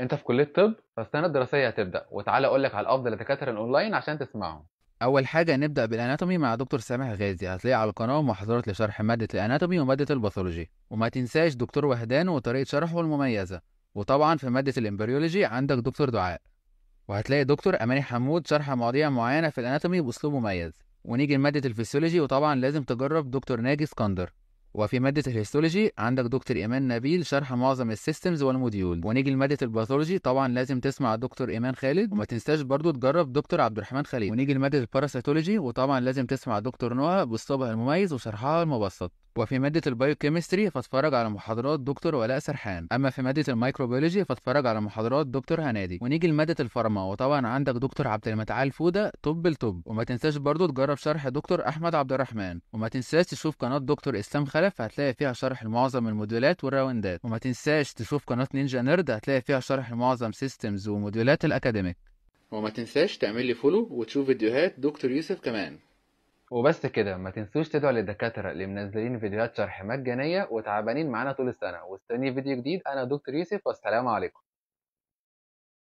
انت في كليه طب فالسنه الدراسيه هتبدا وتعالى اقول لك على افضل الدكاتره الاونلاين عشان تسمعهم اول حاجه نبدا بالاناتومي مع دكتور سامح غازي هتلاقيه على القناه محاضرات لشرح ماده الاناتومي وماده الباثولوجي وما تنساش دكتور وهدان وطريقه شرحه المميزه وطبعا في ماده الامبريولوجي عندك دكتور دعاء وهتلاقي دكتور اماني حمود شرح مواضيع معينه في الاناتومي باسلوب مميز ونيجي لماده الفسيولوجي وطبعا لازم تجرب دكتور ناجي اسكندر وفي مادة الهيستولوجي عندك دكتور إيمان نبيل شرح معظم السيستمز والموديول ونيجي لمادة الباثولوجي طبعا لازم تسمع دكتور إيمان خالد وما تنساش برضو تجرب دكتور عبد الرحمن خليل ونيجي لمادة الباراسيتولوجي وطبعا لازم تسمع دكتور نوى باسلوبها المميز وشرحها المبسط وفي مادة البايوكيمستري فاتفرج على محاضرات دكتور ولاء سرحان، أما في مادة الميكروبيولوجي فاتفرج على محاضرات دكتور هنادي، ونيجي لمادة الفارما وطبعا عندك دكتور عبد المتعال فودة طب لطب، وما تنساش برضو تجرب شرح دكتور أحمد عبد الرحمن، وما تنساش تشوف قناة دكتور إسلام خلف الملف فهتلاقي فيها شرح لمعظم الموديولات والراوندات وما تنساش تشوف قناه نينجا نيرد هتلاقي فيها شرح لمعظم سيستمز وموديولات الاكاديميك وما تنساش تعمل لي فولو وتشوف فيديوهات دكتور يوسف كمان وبس كده ما تنسوش تدعوا للدكاترة اللي منزلين فيديوهات شرح مجانية وتعبانين معانا طول السنة واستني فيديو جديد أنا دكتور يوسف والسلام عليكم